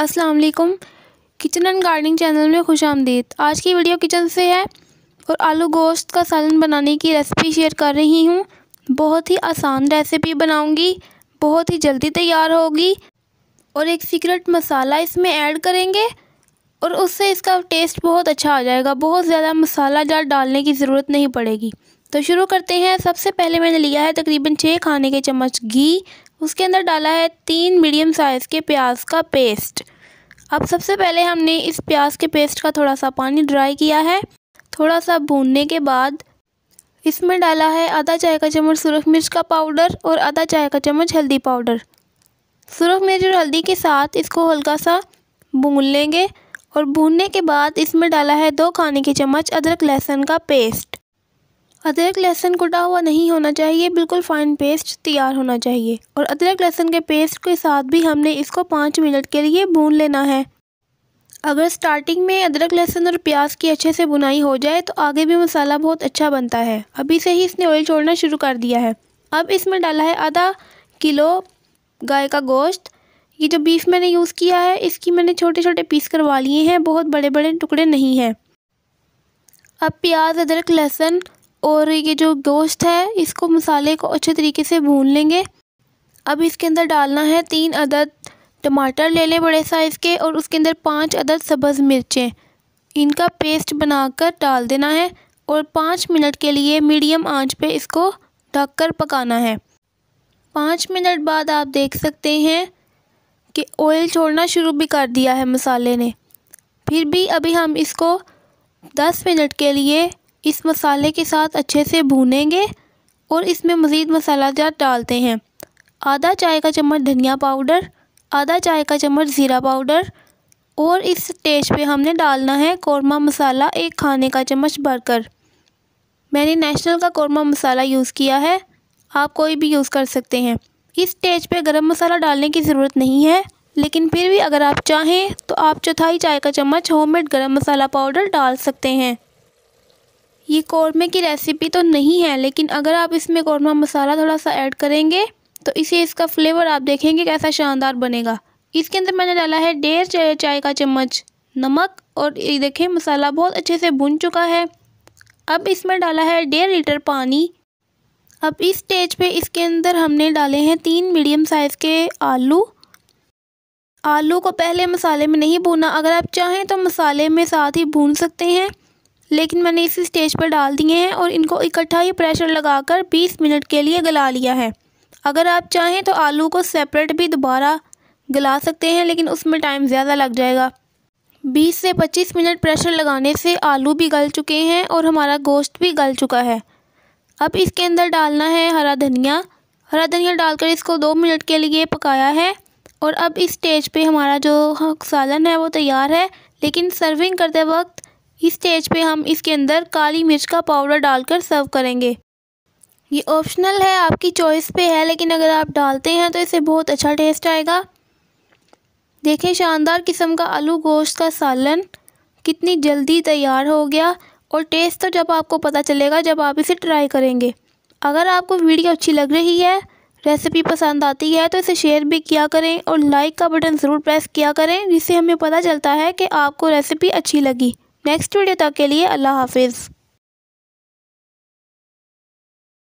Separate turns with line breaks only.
अस्सलाम वालेकुम kitchen and gardening channel में खुश आमदीद आज की वीडियो किचन से है और आलू गोश्त का सालन बनाने की रेसिपी शेयर कर रही हूँ बहुत ही आसान रेसिपी बनाऊँगी बहुत ही जल्दी तैयार होगी और एक सीक्रेट मसाला इसमें ऐड करेंगे और उससे इसका टेस्ट बहुत अच्छा आ जाएगा बहुत ज़्यादा मसाला जार डालने की ज़रूरत नहीं पड़ेगी तो शुरू करते हैं सबसे पहले मैंने लिया है तकरीबन छः खाने के चम्मच घी उसके अंदर डाला है तीन मीडियम साइज़ के प्याज का पेस्ट अब सबसे पहले हमने इस प्याज के पेस्ट का थोड़ा सा पानी ड्राई किया है थोड़ा सा भूनने के बाद इसमें डाला है आधा चाय का चम्मच सुरख मिर्च का पाउडर और आधा चाय का चम्मच हल्दी पाउडर सुरख मिर्च और हल्दी के साथ इसको हल्का सा भून लेंगे और भूनने के बाद इसमें डाला है दो खाने के चम्मच अदरक लहसुन का पेस्ट अदरक लहसुन कुटा हुआ नहीं होना चाहिए बिल्कुल फाइन पेस्ट तैयार होना चाहिए और अदरक लहसुन के पेस्ट के साथ भी हमने इसको पाँच मिनट के लिए भून लेना है अगर स्टार्टिंग में अदरक लहसुन और प्याज की अच्छे से बुनाई हो जाए तो आगे भी मसाला बहुत अच्छा बनता है अभी से ही इसने ऑयल छोड़ना शुरू कर दिया है अब इसमें डाला है आधा किलो गाय का गोश्त ये जो बीफ मैंने यूज़ किया है इसकी मैंने छोटे छोटे पीस करवा लिए हैं बहुत बड़े बड़े टुकड़े नहीं हैं अब प्याज अदरक लहसुन और ये जो गोश्त है इसको मसाले को अच्छे तरीके से भून लेंगे अब इसके अंदर डालना है तीन अदद टमाटर ले लें बड़े साइज़ के और उसके अंदर पाँच अदद सब्ज़ मिर्चें इनका पेस्ट बनाकर डाल देना है और पाँच मिनट के लिए मीडियम आंच पे इसको ढककर पकाना है पाँच मिनट बाद आप देख सकते हैं कि ऑयल छोड़ना शुरू भी कर दिया है मसाले ने फिर भी अभी हम इसको दस मिनट के लिए इस मसाले के साथ अच्छे से भूनेंगे और इसमें मज़ीद मसाला जार डालते हैं आधा चाय का चम्मच धनिया पाउडर आधा चाय का चम्मच ज़ीरा पाउडर और इस स्टेज पे हमने डालना है कौरमा मसाला एक खाने का चम्मच भरकर मैंने नेशनल का कौरमा मसाला यूज़ किया है आप कोई भी यूज़ कर सकते हैं इस स्टेज पे गरम मसाला डालने की ज़रूरत नहीं है लेकिन फिर भी अगर आप चाहें तो आप चौथाई चाय का चम्मच होममेड गरम मसाला पाउडर डाल सकते हैं ये कौरमे की रेसिपी तो नहीं है लेकिन अगर आप इसमें कौरमा मसाला थोड़ा सा ऐड करेंगे तो इसे इसका फ्लेवर आप देखेंगे कैसा शानदार बनेगा इसके अंदर मैंने डाला है डेढ़ चाय चाय का चम्मच नमक और ये देखें मसाला बहुत अच्छे से भुन चुका है अब इसमें डाला है डेढ़ लीटर पानी अब इस स्टेज पे इसके अंदर हमने डाले हैं तीन मीडियम साइज़ के आलू आलू को पहले मसाले में नहीं भूना अगर आप चाहें तो मसाले में साथ ही भून सकते हैं लेकिन मैंने इसी स्टेज पर डाल दिए हैं और इनको इकट्ठा ही प्रेशर लगाकर 20 मिनट के लिए गला लिया है अगर आप चाहें तो आलू को सेपरेट भी दोबारा गला सकते हैं लेकिन उसमें टाइम ज़्यादा लग जाएगा 20 से 25 मिनट प्रेशर लगाने से आलू भी गल चुके हैं और हमारा गोश्त भी गल चुका है अब इसके अंदर डालना है हरा धनिया हरा धनिया डालकर इसको दो मिनट के लिए पकाया है और अब इस स्टेज पे हमारा जो सालन है वो तैयार है लेकिन सर्विंग करते वक्त इस स्टेज पे हम इसके अंदर काली मिर्च का पाउडर डालकर सर्व करेंगे ये ऑप्शनल है आपकी चॉइस पे है लेकिन अगर आप डालते हैं तो इसे बहुत अच्छा टेस्ट आएगा देखें शानदार किस्म का आलू गोश्त का सालन कितनी जल्दी तैयार हो गया और टेस्ट तो जब आपको पता चलेगा जब आप इसे ट्राई करेंगे अगर आपको वीडियो अच्छी लग रही है रेसिपी पसंद आती है तो इसे शेयर भी किया करें और लाइक का बटन ज़रूर प्रेस किया करें जिससे हमें पता चलता है कि आपको रेसिपी अच्छी लगी नेक्स्ट वीडियो तक के लिए अल्लाह हाफिज़